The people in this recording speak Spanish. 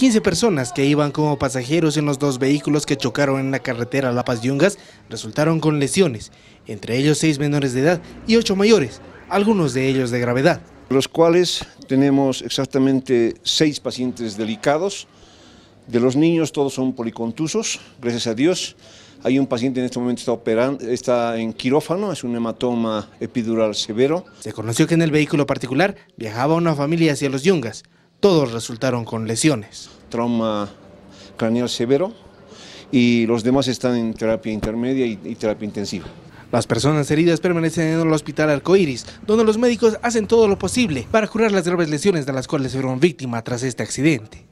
15 personas que iban como pasajeros en los dos vehículos que chocaron en la carretera La Paz Yungas resultaron con lesiones, entre ellos seis menores de edad y ocho mayores, algunos de ellos de gravedad. Los cuales tenemos exactamente seis pacientes delicados, de los niños todos son policontusos, gracias a Dios. Hay un paciente en este momento está operando, está en quirófano, es un hematoma epidural severo. Se conoció que en el vehículo particular viajaba una familia hacia los Yungas todos resultaron con lesiones. Trauma craneal severo y los demás están en terapia intermedia y, terapia intensiva. Las personas heridas permanecen en el hospital Arcoiris, donde los médicos hacen todo lo posible para curar las graves lesiones de las cuales fueron víctimas tras este accidente.